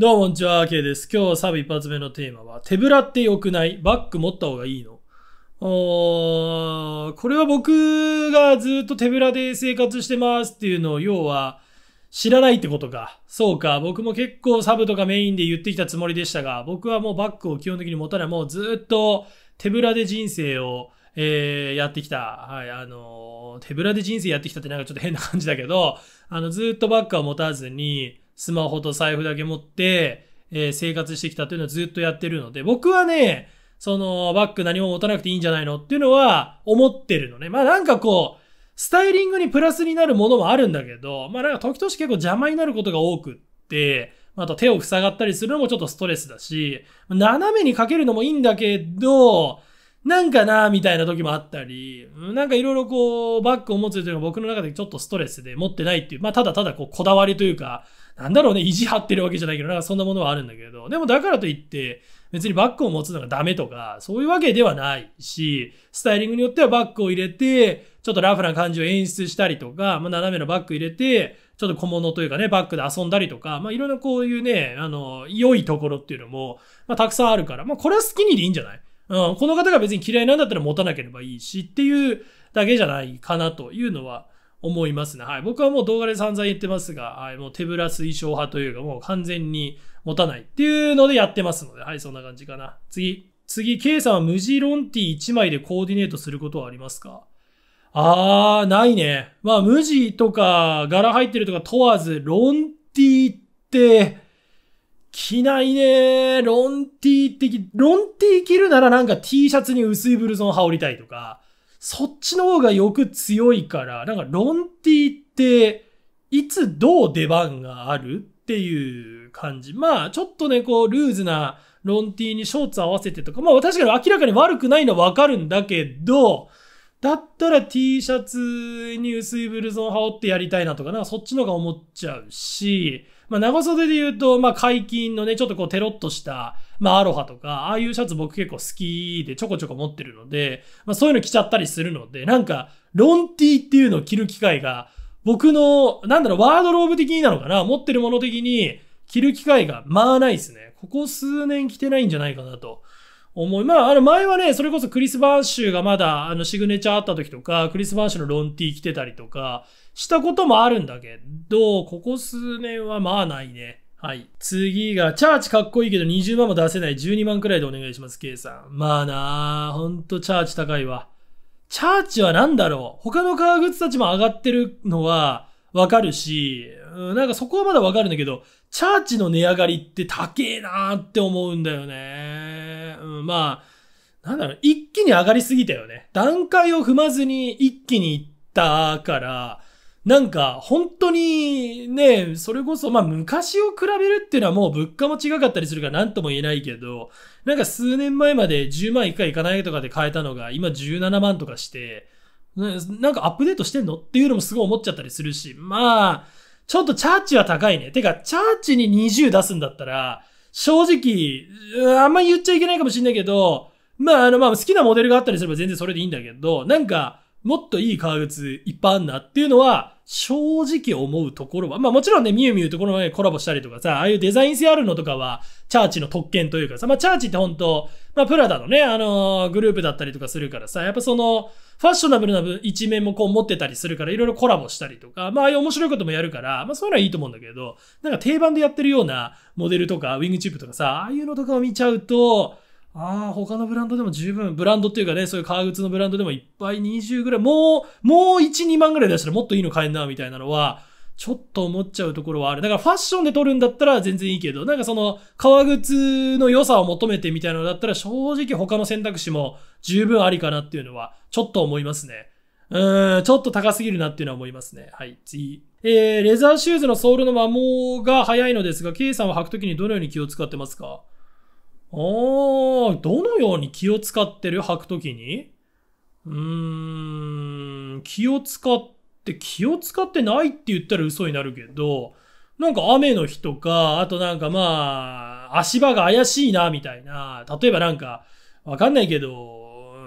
どうも、こんにちは、K です。今日サブ一発目のテーマは、手ぶらって良くないバッグ持った方がいいのおこれは僕がずっと手ぶらで生活してますっていうのを、要は、知らないってことか。そうか。僕も結構サブとかメインで言ってきたつもりでしたが、僕はもうバッグを基本的に持たない。もうずっと手ぶらで人生を、えー、やってきた。はい、あのー、手ぶらで人生やってきたってなんかちょっと変な感じだけど、あの、ずっとバッグは持たずに、スマホと財布だけ持って、えー、生活してきたというのはずっとやってるので、僕はね、その、バッグ何も持たなくていいんじゃないのっていうのは思ってるのね。まあなんかこう、スタイリングにプラスになるものもあるんだけど、まあなんか時々結構邪魔になることが多くって、あと手を塞がったりするのもちょっとストレスだし、斜めにかけるのもいいんだけど、なんかなみたいな時もあったり、なんかいろいろこう、バッグを持つというのは僕の中でちょっとストレスで持ってないっていう、まあただただこう、こだわりというか、なんだろうね、意地張ってるわけじゃないけど、なんかそんなものはあるんだけど、でもだからといって、別にバッグを持つのがダメとか、そういうわけではないし、スタイリングによってはバッグを入れて、ちょっとラフな感じを演出したりとか、まあ斜めのバッグ入れて、ちょっと小物というかね、バッグで遊んだりとか、まあいろんなこういうね、あの、良いところっていうのも、まあたくさんあるから、まあこれは好きにでいいんじゃないうん、この方が別に嫌いなんだったら持たなければいいしっていうだけじゃないかなというのは思いますね。はい。僕はもう動画で散々言ってますが、はい。もう手ぶら推奨派というか、もう完全に持たないっていうのでやってますので、はい。そんな感じかな。次。次、K さんは無地ロンティ1枚でコーディネートすることはありますかあー、ないね。まあ、無地とか柄入ってるとか問わず、ロンティって、着ないねロンティーってロンティー着るならなんか T シャツに薄いブルゾン羽織りたいとか、そっちの方がよく強いから、なんかロンティーって、いつどう出番があるっていう感じ。まあ、ちょっとね、こう、ルーズなロンティーにショーツ合わせてとか、まあ確かに明らかに悪くないのはわかるんだけど、だったら T シャツに薄いブルゾン羽織ってやりたいなとか、なんかそっちの方が思っちゃうし、まあ、長袖で言うと、まあ、解禁のね、ちょっとこう、テロッとした、まあ、アロハとか、ああいうシャツ僕結構好きでちょこちょこ持ってるので、まあ、そういうの着ちゃったりするので、なんか、ロンティーっていうのを着る機会が、僕の、なんだろう、ワードローブ的になのかな持ってるもの的に、着る機会が、まあないですね。ここ数年着てないんじゃないかなと思い。まあ、あの、前はね、それこそクリス・バーシュがまだ、あの、シグネチャーあった時とか、クリス・バーシュのロンティー着てたりとか、したこともあるんだけど、ここ数年はまあないね。はい。次が、チャーチかっこいいけど20万も出せない12万くらいでお願いします、K さん。まあなあ、ほんとチャーチ高いわ。チャーチは何だろう他の革靴たちも上がってるのは、わかるし、なんかそこはまだわかるんだけど、チャーチの値上がりって高えなーって思うんだよね。うん、まあ、なんだろう、一気に上がりすぎたよね。段階を踏まずに一気に行ったから、なんか、本当に、ね、それこそ、まあ、昔を比べるっていうのはもう物価も違かったりするから何とも言えないけど、なんか数年前まで10万いくかいかないとかで買えたのが、今17万とかして、なんかアップデートしてんのっていうのもすごい思っちゃったりするし、まあ、ちょっとチャーチは高いね。てか、チャーチに20出すんだったら、正直、あんま言っちゃいけないかもしんないけど、まあ、あの、まあ、好きなモデルがあったりすれば全然それでいいんだけど、なんか、もっといい革靴いっぱいあんなっていうのは、正直思うところは、まあもちろんね、みゆみゆとこの前コラボしたりとかさ、ああいうデザイン性あるのとかは、チャーチの特権というかさ、まあチャーチって本当まあプラダのね、あのー、グループだったりとかするからさ、やっぱその、ファッショナブルな一面もこう持ってたりするから、いろいろコラボしたりとか、まあ、ああいう面白いこともやるから、まあ、そういうのはいいと思うんだけど、なんか定番でやってるようなモデルとか、ウィングチップとかさ、ああいうのとかを見ちゃうと、ああ、他のブランドでも十分、ブランドっていうかね、そういう革靴のブランドでもいっぱい20ぐらい、もう、もう1、2万ぐらい出したらもっといいの買えんな、みたいなのは、ちょっと思っちゃうところはある。だからファッションで撮るんだったら全然いいけど、なんかその革靴の良さを求めてみたいなのだったら正直他の選択肢も十分ありかなっていうのはちょっと思いますね。うん、ちょっと高すぎるなっていうのは思いますね。はい、次。えー、レザーシューズのソールの摩耗が早いのですが、K さんは履くときにどのように気を使ってますかあー、どのように気を使ってる履くときにうーん、気を使ってって気を使ってないって言ったら嘘になるけど、なんか雨の日とか、あとなんかまあ、足場が怪しいな、みたいな。例えばなんか、わかんないけど、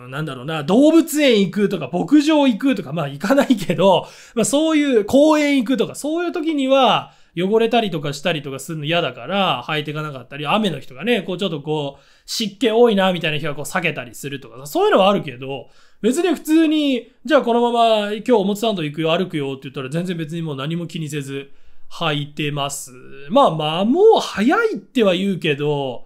なんだろうな、動物園行くとか、牧場行くとか、まあ行かないけど、まあそういう公園行くとか、そういう時には、汚れたりとかしたりとかするの嫌だから、履いていかなかったり、雨の日とかね、こうちょっとこう、湿気多いな、みたいな日はこう避けたりするとか、そういうのはあるけど、別に普通に、じゃあこのまま今日表参道行くよ、歩くよって言ったら全然別にもう何も気にせず履いてます。まあまあ、もう早いっては言うけど、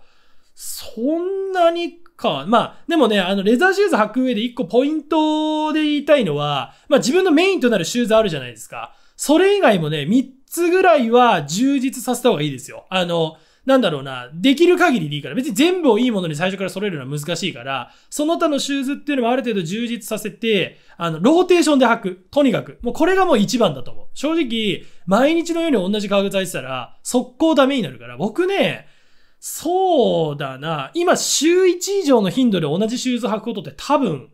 そんなにか。まあ、でもね、あの、レザーシューズ履く上で一個ポイントで言いたいのは、まあ自分のメインとなるシューズあるじゃないですか。それ以外もね、3つぐらいは充実させた方がいいですよ。あの、なんだろうな、できる限りでいいから、別に全部をいいものに最初から揃えるのは難しいから、その他のシューズっていうのもある程度充実させて、あの、ローテーションで履く。とにかく。もうこれがもう一番だと思う。正直、毎日のように同じ革靴履いてたら、速攻ダメになるから、僕ね、そうだな、今週1以上の頻度で同じシューズ履くことって多分、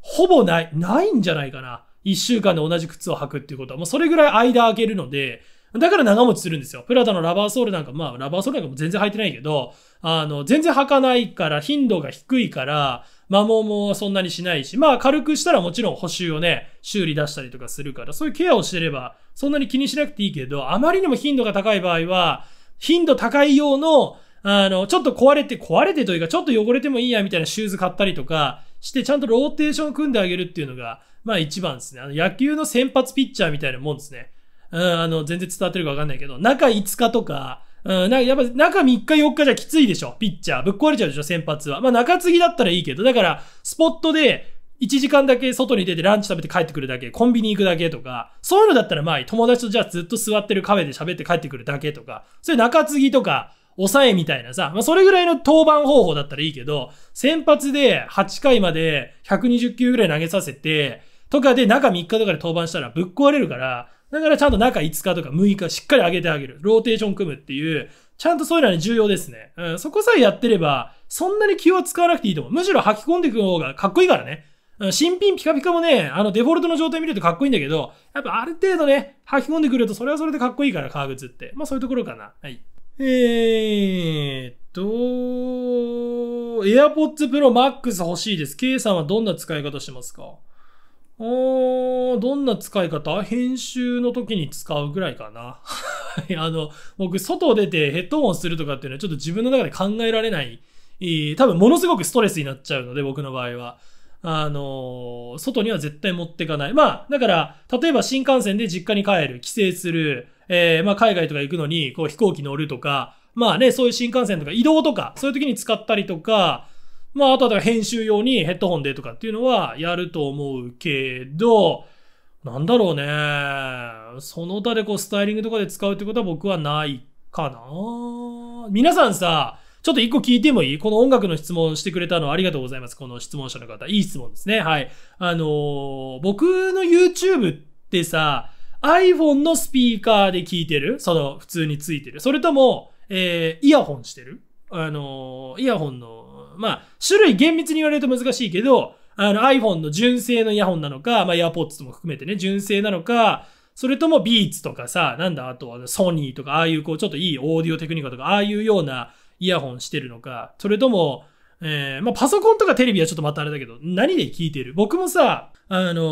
ほぼない、ないんじゃないかな。1週間で同じ靴を履くっていうことは、もうそれぐらい間空けるので、だから長持ちするんですよ。プラダのラバーソールなんか、まあ、ラバーソールなんかも全然履いてないけど、あの、全然履かないから、頻度が低いから、摩耗もそんなにしないし、まあ、軽くしたらもちろん補修をね、修理出したりとかするから、そういうケアをしてれば、そんなに気にしなくていいけど、あまりにも頻度が高い場合は、頻度高い用の、あの、ちょっと壊れて、壊れてというか、ちょっと汚れてもいいや、みたいなシューズ買ったりとか、して、ちゃんとローテーション組んであげるっていうのが、まあ一番ですね。あの、野球の先発ピッチャーみたいなもんですね。うん、あの、全然伝わってるかわかんないけど、中5日とか、うん、なやっぱ中3日4日じゃきついでしょ、ピッチャー。ぶっ壊れちゃうでしょ、先発は。まあ中継ぎだったらいいけど、だから、スポットで、1時間だけ外に出てランチ食べて帰ってくるだけ、コンビニ行くだけとか、そういうのだったらまあ友達とじゃあずっと座ってるカフェで喋って帰ってくるだけとか、そういう中継ぎとか、抑えみたいなさ、まあ、それぐらいの登板方法だったらいいけど、先発で8回まで120球ぐらい投げさせて、とかで中3日とかで登板したらぶっ壊れるから、だからちゃんと中5日とか6日しっかり上げてあげる。ローテーション組むっていう、ちゃんとそういうのは、ね、重要ですね。うん、そこさえやってれば、そんなに気は使わなくていいと思う。むしろ吐き込んでいく方がかっこいいからね。新品ピカピカもね、あのデフォルトの状態見るとかっこいいんだけど、やっぱある程度ね、吐き込んでくるとそれはそれでかっこいいから、革靴って。まあそういうところかな。はい。えーっと、AirPods Pro Max 欲しいです。K さんはどんな使い方してますかどんな使い方編集の時に使うぐらいかな。あの、僕、外出てヘッドホンするとかっていうのはちょっと自分の中で考えられない。多分、ものすごくストレスになっちゃうので、僕の場合は。あの、外には絶対持ってかない。まあ、だから、例えば新幹線で実家に帰る、帰省する、えー、まあ、海外とか行くのに、こう、飛行機乗るとか、まあね、そういう新幹線とか移動とか、そういう時に使ったりとか、まあ、あとは編集用にヘッドホンでとかっていうのはやると思うけど、なんだろうね。その他でこう、スタイリングとかで使うってことは僕はないかな。皆さんさ、ちょっと一個聞いてもいいこの音楽の質問してくれたのありがとうございます。この質問者の方。いい質問ですね。はい。あのー、僕の YouTube ってさ、iPhone のスピーカーで聞いてるその、普通についてる。それとも、えー、イヤホンしてるあのー、イヤホンのまあ、種類厳密に言われると難しいけど、あの iPhone の純正のイヤホンなのか、まあ AirPods も含めてね、純正なのか、それともビーツとかさ、なんだ、あとはソニーとか、ああいうこう、ちょっといいオーディオテクニカとか、ああいうようなイヤホンしてるのか、それとも、えー、まあパソコンとかテレビはちょっとまたあれだけど、何で聞いてる僕もさ、あの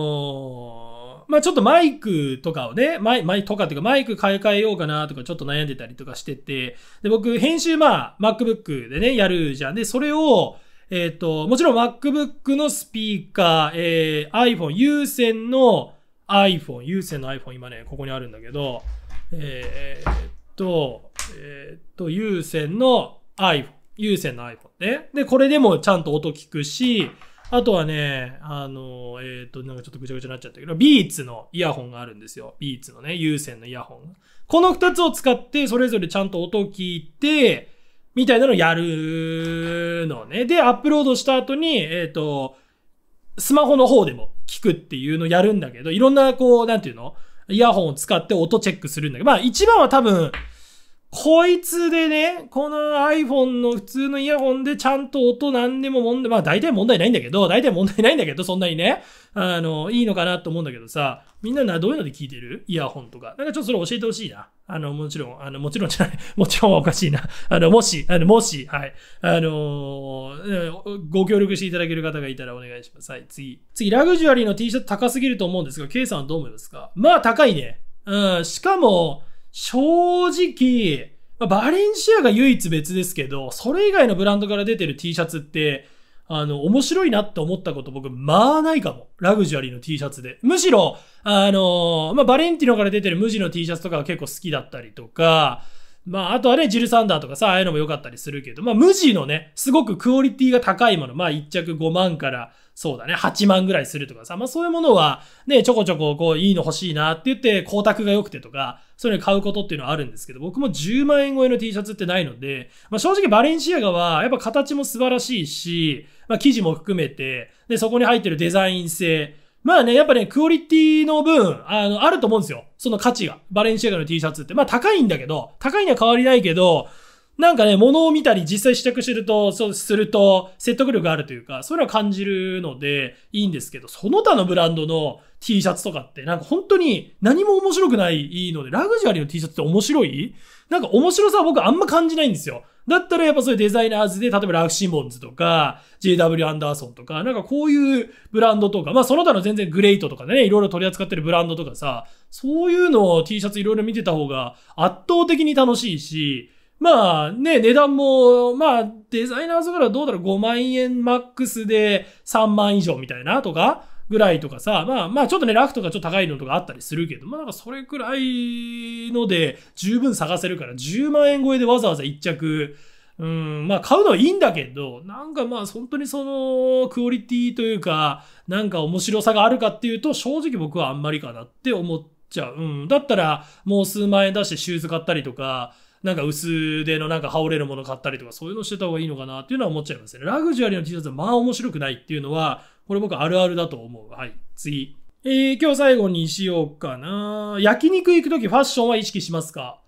ーまあちょっとマイクとかをね、マイマイとかっていうかマイク買い替えようかなとかちょっと悩んでたりとかしてて、で、僕編集まあ MacBook でね、やるじゃん。で、それを、えっ、ー、と、もちろん MacBook のスピーカー、えー、iPhone、有線の iPhone、有線の iPhone 今ね、ここにあるんだけど、えー、っと、えー、っと、有線の iPhone、有線の iPhone ね。で、これでもちゃんと音聞くし、あとはね、あの、えっ、ー、と、なんかちょっとぐちゃぐちゃになっちゃったけど、ビーツのイヤホンがあるんですよ。ビーツのね、有線のイヤホン。この二つを使って、それぞれちゃんと音を聞いて、みたいなのをやるのね。で、アップロードした後に、えっ、ー、と、スマホの方でも聞くっていうのをやるんだけど、いろんな、こう、なんていうのイヤホンを使って音チェックするんだけど、まあ一番は多分、こいつでね、この iPhone の普通のイヤホンでちゃんと音何でも問題、まあ大体問題ないんだけど、大体問題ないんだけど、そんなにね、あの、いいのかなと思うんだけどさ、みんなな、どういうので聞いてるイヤホンとか。なんかちょっとそれ教えてほしいな。あの、もちろん、あの、もちろんじゃない。もちろんはおかしいな。あの、もし、あの、もし、はい。あのー、ご協力していただける方がいたらお願いします。はい、次。次、ラグジュアリーの T シャツ高すぎると思うんですが、K さんはどう思いますかまあ、高いね。うん、しかも、正直、バレンシアが唯一別ですけど、それ以外のブランドから出てる T シャツって、あの、面白いなって思ったこと僕、まあないかも。ラグジュアリーの T シャツで。むしろ、あの、まあ、バレンティノから出てる無地の T シャツとかは結構好きだったりとか、まあ、あとはね、ジルサンダーとかさ、ああいうのも良かったりするけど、まあ、無地のね、すごくクオリティが高いもの、まあ、1着5万から、そうだね、8万ぐらいするとかさ、まあ、そういうものは、ね、ちょこちょこ、こう、いいの欲しいなって言って、光沢が良くてとか、そういうの買うことっていうのはあるんですけど、僕も10万円超えの T シャツってないので、まあ、正直バレンシアガは、やっぱ形も素晴らしいし、まあ、生地も含めて、で、そこに入ってるデザイン性、まあね、やっぱね、クオリティの分、あの、あると思うんですよ。その価値が。バレンシアガの T シャツって。まあ高いんだけど、高いには変わりないけど、なんかね、物を見たり実際試着してると、そうすると説得力があるというか、それは感じるのでいいんですけど、その他のブランドの T シャツとかってなんか本当に何も面白くないので、ラグジュアリーの T シャツって面白いなんか面白さは僕あんま感じないんですよ。だったらやっぱそういうデザイナーズで、例えばラフ・シモンズとか、JW アンダーソンとか、なんかこういうブランドとか、まあその他の全然グレイトとかね、いろいろ取り扱ってるブランドとかさ、そういうのを T シャツいろいろ見てた方が圧倒的に楽しいし、まあね、値段も、まあデザイナーズからどうだろう、5万円マックスで3万以上みたいなとか、ぐらいとかさ、まあまあちょっとね、ラフとかちょっと高いのとかあったりするけど、まあなんかそれくらいので十分探せるから、10万円超えでわざわざ1着、うん、まあ買うのはいいんだけど、なんかまあ本当にそのクオリティというか、なんか面白さがあるかっていうと、正直僕はあんまりかなって思っちゃう。うん。だったら、もう数万円出してシューズ買ったりとか、なんか薄手のなんか羽織れるもの買ったりとか、そういうのしてた方がいいのかなっていうのは思っちゃいますね。ラグジュアリーの T シャツはまあ面白くないっていうのは、これ僕あるあるだと思う。はい、次。えー、今日最後にしようかな。焼肉行くときファッションは意識しますか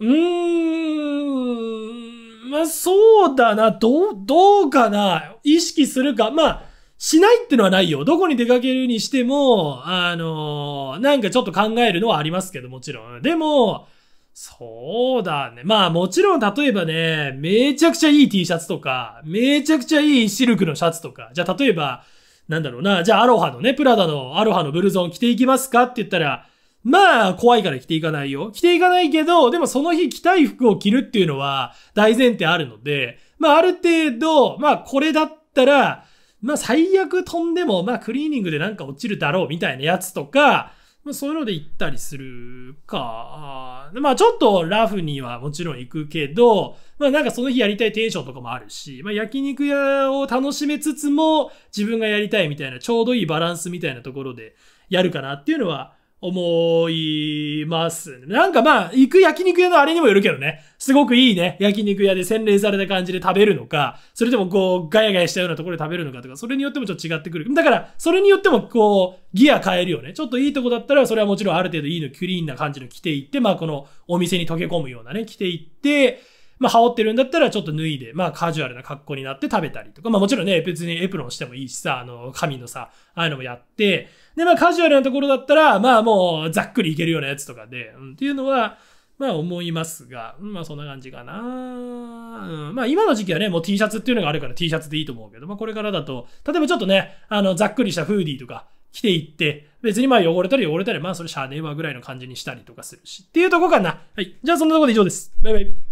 うーん、まあそうだな。どう、どうかな。意識するか。まあ、しないってのはないよ。どこに出かけるにしても、あのー、なんかちょっと考えるのはありますけど、もちろん。でも、そうだね。まあもちろん例えばね、めちゃくちゃいい T シャツとか、めちゃくちゃいいシルクのシャツとか、じゃあ例えば、なんだろうな、じゃあアロハのね、プラダのアロハのブルゾン着ていきますかって言ったら、まあ、怖いから着ていかないよ。着ていかないけど、でもその日着たい服を着るっていうのは大前提あるので、まあある程度、まあこれだったら、まあ最悪飛んでも、まあクリーニングでなんか落ちるだろうみたいなやつとか、まあ、そういうので行ったりするか。まあちょっとラフにはもちろん行くけど、まあなんかその日やりたいテンションとかもあるし、まあ焼肉屋を楽しめつつも自分がやりたいみたいなちょうどいいバランスみたいなところでやるかなっていうのは思います。なんかまあ、行く焼肉屋のあれにもよるけどね。すごくいいね。焼肉屋で洗練された感じで食べるのか、それともこう、ガヤガヤしたようなところで食べるのかとか、それによってもちょっと違ってくる。だから、それによってもこう、ギア変えるよね。ちょっといいとこだったら、それはもちろんある程度いいの、クリーンな感じの着ていって、まあこのお店に溶け込むようなね、着ていって、まあ、羽織ってるんだったらちょっと脱いで、まあ、カジュアルな格好になって食べたりとか、まあ、もちろんね、別にエプロンしてもいいしさ、あの、紙のさ、ああいうのもやって、で、まあ、カジュアルなところだったら、まあ、もう、ざっくりいけるようなやつとかで、うん、っていうのは、まあ思いますが、まあそんな感じかな。うん、まあ今の時期はね、もう T シャツっていうのがあるから T シャツでいいと思うけど、まあこれからだと、例えばちょっとね、あの、ざっくりしたフーディーとか着ていって、別にまあ汚れたり汚れたり、まあそれシャーネーバーぐらいの感じにしたりとかするし、っていうとこかな。はい。じゃあそんなとこで以上です。バイバイ。